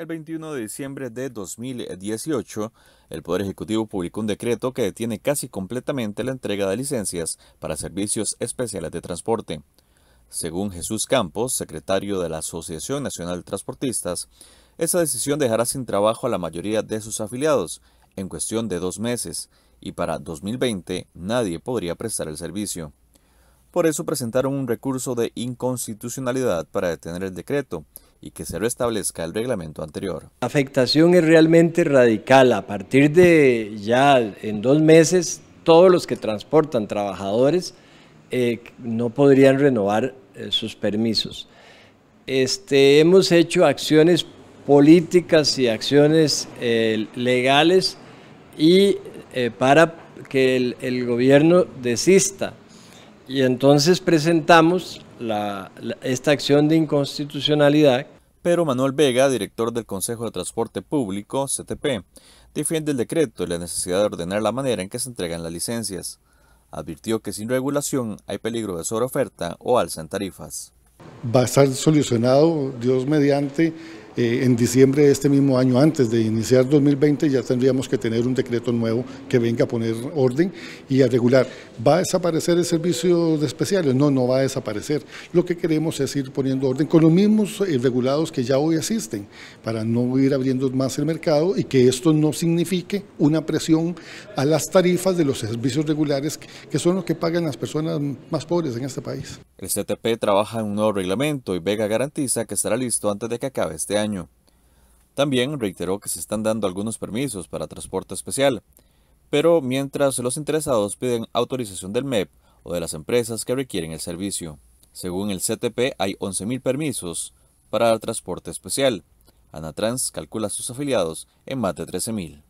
El 21 de diciembre de 2018, el Poder Ejecutivo publicó un decreto que detiene casi completamente la entrega de licencias para servicios especiales de transporte. Según Jesús Campos, secretario de la Asociación Nacional de Transportistas, esa decisión dejará sin trabajo a la mayoría de sus afiliados en cuestión de dos meses y para 2020 nadie podría prestar el servicio. Por eso presentaron un recurso de inconstitucionalidad para detener el decreto, y que se restablezca el reglamento anterior. La afectación es realmente radical. A partir de ya en dos meses, todos los que transportan trabajadores eh, no podrían renovar eh, sus permisos. Este, hemos hecho acciones políticas y acciones eh, legales y para que el, el gobierno desista. Y entonces presentamos esta acción de inconstitucionalidad. Pero Manuel Vega, director del Consejo de Transporte Público, CTP, defiende el decreto y la necesidad de ordenar la manera en que se entregan las licencias. Advirtió que sin regulación hay peligro de sobreoferta o alza en tarifas. Va a estar solucionado, Dios mediante, eh, en diciembre de este mismo año, antes de iniciar 2020, ya tendríamos que tener un decreto nuevo que venga a poner orden y a regular. ¿Va a desaparecer el servicio de especiales? No, no va a desaparecer. Lo que queremos es ir poniendo orden con los mismos eh, regulados que ya hoy existen, para no ir abriendo más el mercado y que esto no signifique una presión a las tarifas de los servicios regulares, que son los que pagan las personas más pobres en este país. El CTP trabaja en un nuevo reglamento y Vega garantiza que estará listo antes de que acabe este año. También reiteró que se están dando algunos permisos para transporte especial, pero mientras los interesados piden autorización del MEP o de las empresas que requieren el servicio. Según el CTP hay 11.000 permisos para transporte especial. Anatrans calcula sus afiliados en más de 13.000.